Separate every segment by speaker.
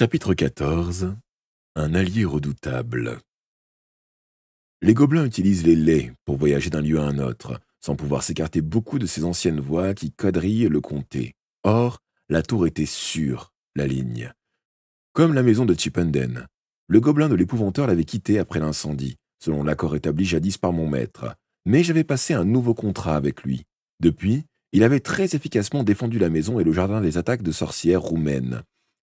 Speaker 1: Chapitre 14 Un allié redoutable Les gobelins utilisent les laits pour voyager d'un lieu à un autre, sans pouvoir s'écarter beaucoup de ces anciennes voies qui quadrillent le comté. Or, la tour était sur la ligne. Comme la maison de Chipenden, le gobelin de l'épouvanteur l'avait quittée après l'incendie, selon l'accord établi jadis par mon maître, mais j'avais passé un nouveau contrat avec lui. Depuis, il avait très efficacement défendu la maison et le jardin des attaques de sorcières roumaines,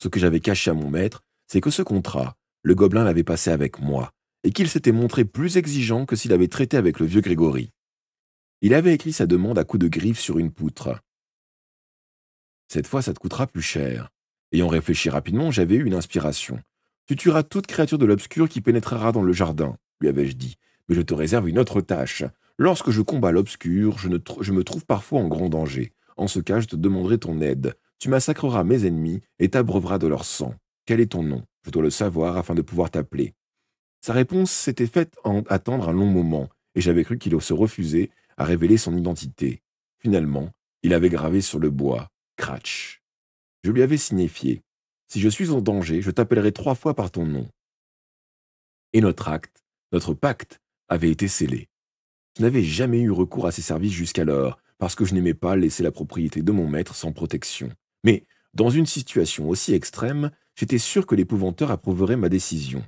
Speaker 1: ce que j'avais caché à mon maître, c'est que ce contrat, le gobelin l'avait passé avec moi, et qu'il s'était montré plus exigeant que s'il avait traité avec le vieux Grégory. Il avait écrit sa demande à coups de griffe sur une poutre. Cette fois, ça te coûtera plus cher. Ayant réfléchi rapidement, j'avais eu une inspiration. Tu tueras toute créature de l'obscur qui pénétrera dans le jardin, lui avais-je dit, mais je te réserve une autre tâche. Lorsque je combats l'obscur, je, me trouve parfois en grand danger. En ce cas, je te demanderai ton aide. Tu massacreras mes ennemis et t'abreuveras de leur sang. Quel est ton nom Je dois le savoir afin de pouvoir t'appeler. Sa réponse s'était faite en attendre un long moment, et j'avais cru qu'il se refusait à révéler son identité. Finalement, il avait gravé sur le bois Cratch. Je lui avais signifié Si je suis en danger, je t'appellerai trois fois par ton nom. Et notre acte, notre pacte, avait été scellé. Je n'avais jamais eu recours à ses services jusqu'alors, parce que je n'aimais pas laisser la propriété de mon maître sans protection. Mais, dans une situation aussi extrême, j'étais sûr que l'épouvanteur approuverait ma décision.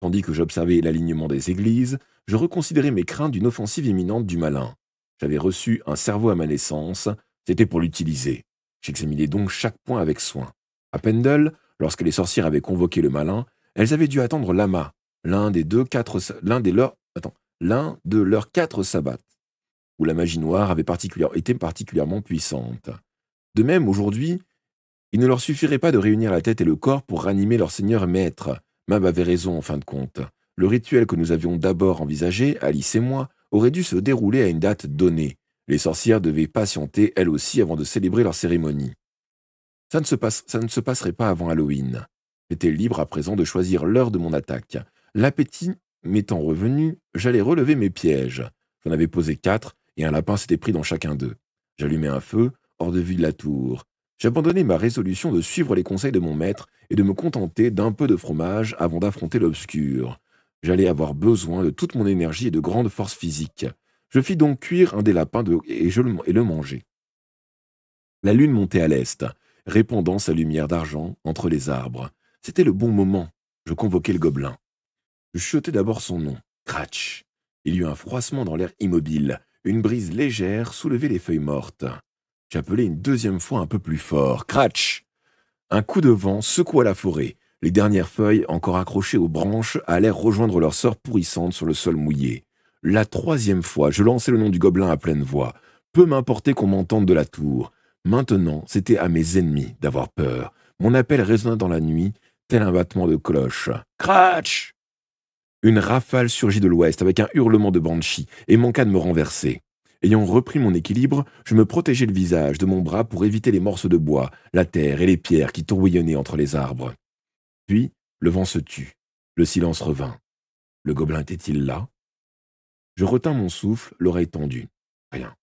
Speaker 1: Tandis que j'observais l'alignement des églises, je reconsidérais mes craintes d'une offensive imminente du malin. J'avais reçu un cerveau à ma naissance, c'était pour l'utiliser. J'examinais donc chaque point avec soin. À Pendle, lorsque les sorcières avaient convoqué le malin, elles avaient dû attendre l'ama, l'un des deux quatre, l'un des leurs, l'un de leurs quatre sabbats, où la magie noire avait été particulièrement puissante. De même, aujourd'hui, il ne leur suffirait pas de réunir la tête et le corps pour ranimer leur seigneur maître. Mab avait raison en fin de compte. Le rituel que nous avions d'abord envisagé, Alice et moi, aurait dû se dérouler à une date donnée. Les sorcières devaient patienter elles aussi avant de célébrer leur cérémonie. Ça ne se, passe, ça ne se passerait pas avant Halloween. J'étais libre à présent de choisir l'heure de mon attaque. L'appétit m'étant revenu, j'allais relever mes pièges. J'en avais posé quatre et un lapin s'était pris dans chacun d'eux. J'allumai un feu, hors de vue de la tour. J'abandonnai ma résolution de suivre les conseils de mon maître et de me contenter d'un peu de fromage avant d'affronter l'obscur. J'allais avoir besoin de toute mon énergie et de grande force physique. Je fis donc cuire un des lapins et, je le... et mangeai. La lune montait à l'est, répandant sa lumière d'argent entre les arbres. C'était le bon moment. Je convoquai le gobelin. Je chutais d'abord son nom. Cratch. Il y eut un froissement dans l'air immobile. Une brise légère soulevait les feuilles mortes. J'appelai une deuxième fois un peu plus fort. Cratch Un coup de vent secoua la forêt. Les dernières feuilles, encore accrochées aux branches, allèrent rejoindre leur sort pourrissante sur le sol mouillé. La troisième fois, je lançai le nom du gobelin à pleine voix. Peu m'importait qu'on m'entende de la tour. Maintenant, c'était à mes ennemis d'avoir peur. Mon appel résonna dans la nuit, tel un battement de cloche. Cratch Une rafale surgit de l'ouest avec un hurlement de banshee et manqua de me renverser. Ayant repris mon équilibre, je me protégeai le visage de mon bras pour éviter les morceaux de bois, la terre et les pierres qui tourbillonnaient entre les arbres. Puis, le vent se tut. Le silence revint. Le gobelin était-il là Je retins mon souffle, l'oreille tendue. Rien.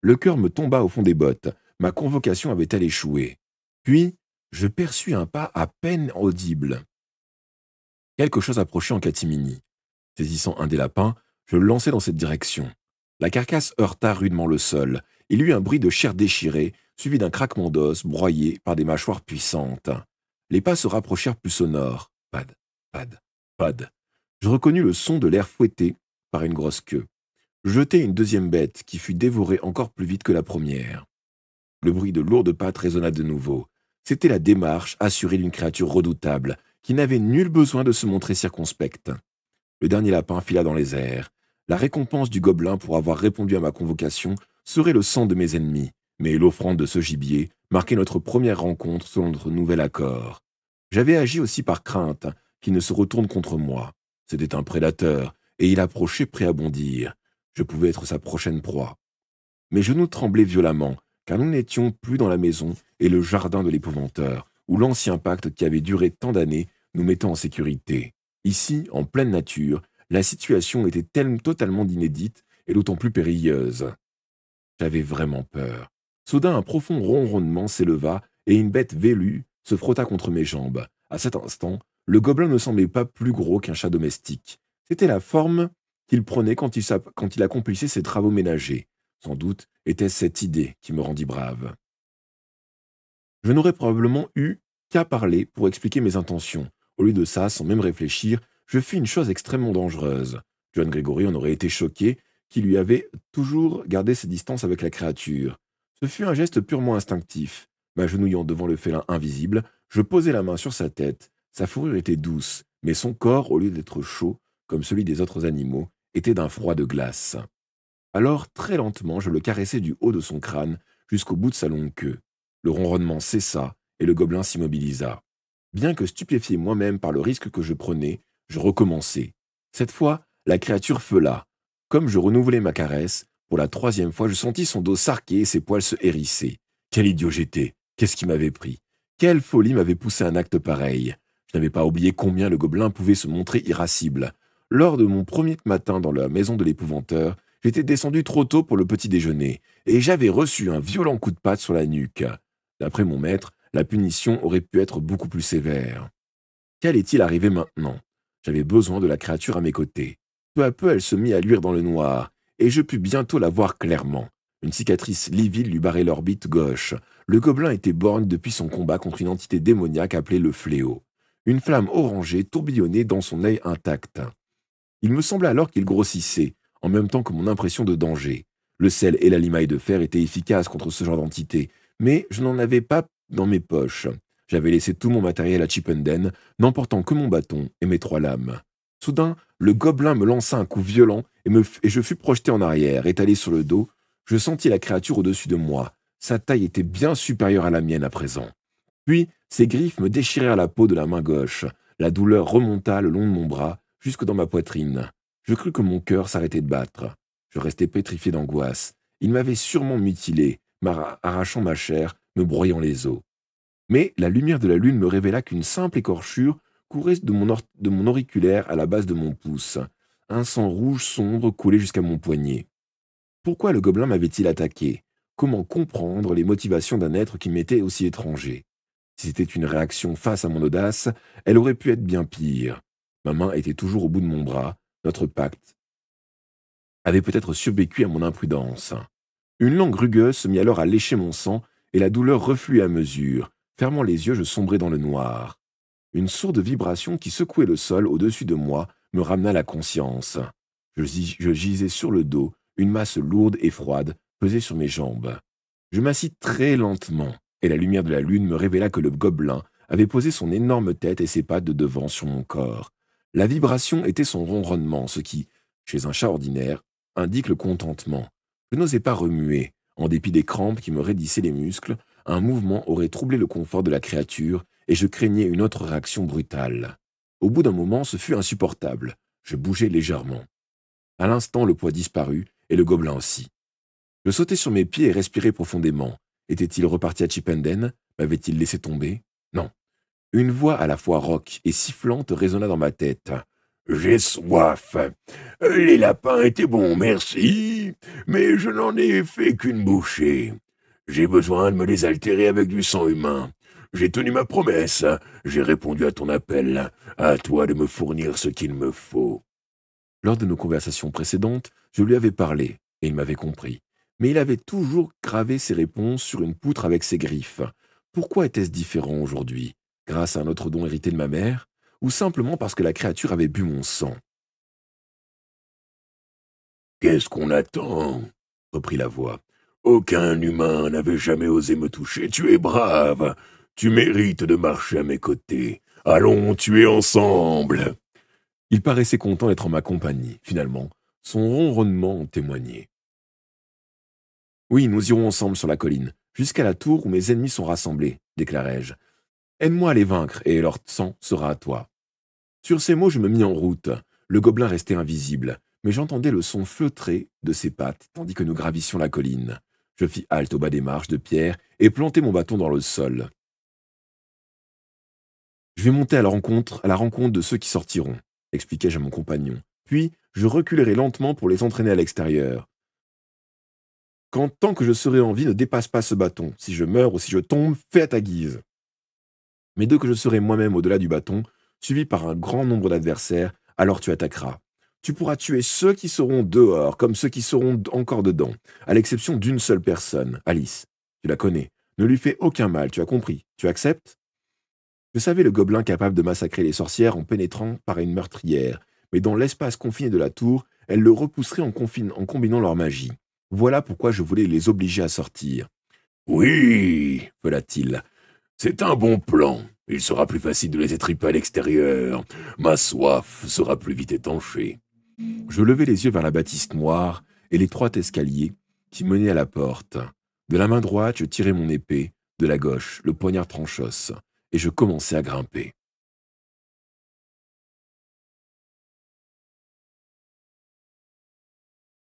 Speaker 1: Le cœur me tomba au fond des bottes. Ma convocation avait-elle échoué Puis, je perçus un pas à peine audible. Quelque chose approchait en catimini. Saisissant un des lapins, je le lançai dans cette direction. La carcasse heurta rudement le sol. Il eut un bruit de chair déchirée, suivi d'un craquement d'os broyé par des mâchoires puissantes. Les pas se rapprochèrent plus sonores. Pad, pad, pad. Je reconnus le son de l'air fouetté par une grosse queue. jetai une deuxième bête qui fut dévorée encore plus vite que la première. Le bruit de lourdes pattes résonna de nouveau. C'était la démarche assurée d'une créature redoutable, qui n'avait nul besoin de se montrer circonspecte. Le dernier lapin fila dans les airs. La récompense du gobelin pour avoir répondu à ma convocation serait le sang de mes ennemis, mais l'offrande de ce gibier marquait notre première rencontre selon notre nouvel accord. J'avais agi aussi par crainte qu'il ne se retourne contre moi. C'était un prédateur, et il approchait prêt à bondir. Je pouvais être sa prochaine proie. Mais je nous tremblais violemment, car nous n'étions plus dans la maison et le jardin de l'épouvanteur, où l'ancien pacte qui avait duré tant d'années nous mettait en sécurité. Ici, en pleine nature, la situation était tellement totalement inédite et d'autant plus périlleuse. J'avais vraiment peur. Soudain, un profond ronronnement s'éleva et une bête vélue se frotta contre mes jambes. À cet instant, le gobelin ne semblait pas plus gros qu'un chat domestique. C'était la forme qu'il prenait quand il, accomplissait ses travaux ménagers. Sans doute était-ce cette idée qui me rendit brave. Je n'aurais probablement eu qu'à parler pour expliquer mes intentions. Au lieu de ça, sans même réfléchir, je fis une chose extrêmement dangereuse. John Gregory en aurait été choqué, qui lui avait toujours gardé ses distances avec la créature. Ce fut un geste purement instinctif. M'agenouillant devant le félin invisible, je posai la main sur sa tête. Sa fourrure était douce, mais son corps, au lieu d'être chaud, comme celui des autres animaux, était d'un froid de glace. Alors, très lentement, je le caressai du haut de son crâne jusqu'au bout de sa longue queue. Le ronronnement cessa, et le gobelin s'immobilisa. Bien que stupéfié moi-même par le risque que je prenais, je recommençai. Cette fois, la créature feula. Comme je renouvelais ma caresse, pour la troisième fois, je sentis son dos s'arquer et ses poils se hérisser. Quel idiot j'étais Qu'est-ce qui m'avait pris Quelle folie m'avait poussé à un acte pareil Je n'avais pas oublié combien le gobelin pouvait se montrer irascible. Lors de mon premier matin dans la maison de l'épouvanteur, j'étais descendu trop tôt pour le petit déjeuner, et j'avais reçu un violent coup de patte sur la nuque. D'après mon maître, la punition aurait pu être beaucoup plus sévère. Qu'allait-il arriver maintenant j'avais besoin de la créature à mes côtés. Peu à peu, elle se mit à luire dans le noir, et je pus bientôt la voir clairement. Une cicatrice livide lui barrait l'orbite gauche. Le gobelin était borne depuis son combat contre une entité démoniaque appelée le fléau. Une flamme orangée tourbillonnait dans son œil intact. Il me sembla alors qu'il grossissait, en même temps que mon impression de danger. Le sel et la limaille de fer étaient efficaces contre ce genre d'entité, mais je n'en avais pas dans mes poches. J'avais laissé tout mon matériel à Chippenden, n'emportant que mon bâton et mes trois lames. Soudain, le gobelin me lança un coup violent et, je fus projeté en arrière, étalé sur le dos. Je sentis la créature au-dessus de moi. Sa taille était bien supérieure à la mienne à présent. Puis, ses griffes me déchirèrent la peau de la main gauche. La douleur remonta le long de mon bras, jusque dans ma poitrine. Je crus que mon cœur s'arrêtait de battre. Je restais pétrifié d'angoisse. Il m'avait sûrement mutilé, arrachant ma chair, me broyant les os mais la lumière de la lune me révéla qu'une simple écorchure courait de mon, auriculaire à la base de mon pouce. Un sang rouge sombre coulait jusqu'à mon poignet. Pourquoi le gobelin m'avait-il attaqué Comment comprendre les motivations d'un être qui m'était aussi étranger Si c'était une réaction face à mon audace, elle aurait pu être bien pire. Ma main était toujours au bout de mon bras, notre pacte avait peut-être survécu à mon imprudence. Une langue rugueuse se mit alors à lécher mon sang, et la douleur refluait à mesure. Fermant les yeux, je sombrai dans le noir. Une sourde vibration qui secouait le sol au-dessus de moi me ramena la conscience. Je, gisais sur le dos, une masse lourde et froide pesait sur mes jambes. Je m'assis très lentement, et la lumière de la lune me révéla que le gobelin avait posé son énorme tête et ses pattes de devant sur mon corps. La vibration était son ronronnement, ce qui, chez un chat ordinaire, indique le contentement. Je n'osais pas remuer, en dépit des crampes qui me raidissaient les muscles, un mouvement aurait troublé le confort de la créature et je craignais une autre réaction brutale. Au bout d'un moment, ce fut insupportable. Je bougeai légèrement. À l'instant, le poids disparut et le gobelin aussi. Je sautai sur mes pieds et respirai profondément. Était-il reparti à Chipenden M'avait-il laissé tomber Non. Une voix à la fois rauque et sifflante résonna dans ma tête. J'ai soif. Les lapins étaient bons, merci, mais je n'en ai fait qu'une bouchée. J'ai besoin de me altérer avec du sang humain. J'ai tenu ma promesse. J'ai répondu à ton appel. À toi de me fournir ce qu'il me faut. Lors de nos conversations précédentes, je lui avais parlé, et il m'avait compris. Mais il avait toujours gravé ses réponses sur une poutre avec ses griffes. Pourquoi était-ce différent aujourd'hui Grâce à un autre don hérité de ma mère Ou simplement parce que la créature avait bu mon sang Qu'est-ce qu'on attend reprit la voix. Aucun humain n'avait jamais osé me toucher. Tu es brave. Tu mérites de marcher à mes côtés. Allons tuer ensemble. Il paraissait content d'être en ma compagnie, finalement. Son ronronnement en témoignait. Oui, nous irons ensemble sur la colline, jusqu'à la tour où mes ennemis sont rassemblés, déclarai-je. Aide-moi à les vaincre, et leur sang sera à toi. Sur ces mots, je me mis en route. Le gobelin restait invisible, mais j'entendais le son feutré de ses pattes, tandis que nous gravissions la colline je fis halte au bas des marches de pierre et plantai mon bâton dans le sol. Je vais monter à la rencontre, à la rencontre de ceux qui sortiront, expliquai-je à mon compagnon. Puis, je reculerai lentement pour les entraîner à l'extérieur. Quand tant que je serai en vie, ne dépasse pas ce bâton. Si je meurs ou si je tombe, fais à ta guise. Mais dès que je serai moi-même au-delà du bâton, suivi par un grand nombre d'adversaires, alors tu attaqueras tu pourras tuer ceux qui seront dehors comme ceux qui seront encore dedans, à l'exception d'une seule personne, Alice. Tu la connais. Ne lui fais aucun mal, tu as compris. Tu acceptes Je savais le gobelin capable de massacrer les sorcières en pénétrant par une meurtrière, mais dans l'espace confiné de la tour, elle le repousserait en, en combinant leur magie. Voilà pourquoi je voulais les obliger à sortir. Oui, voilà-t-il. C'est un bon plan. Il sera plus facile de les étriper à l'extérieur. Ma soif sera plus vite étanchée. Je levai les yeux vers la bâtisse noire et l'étroit escalier qui menait à la porte. De la main droite, je tirai mon épée, de la gauche, le poignard tranchosse, et je commençai à grimper.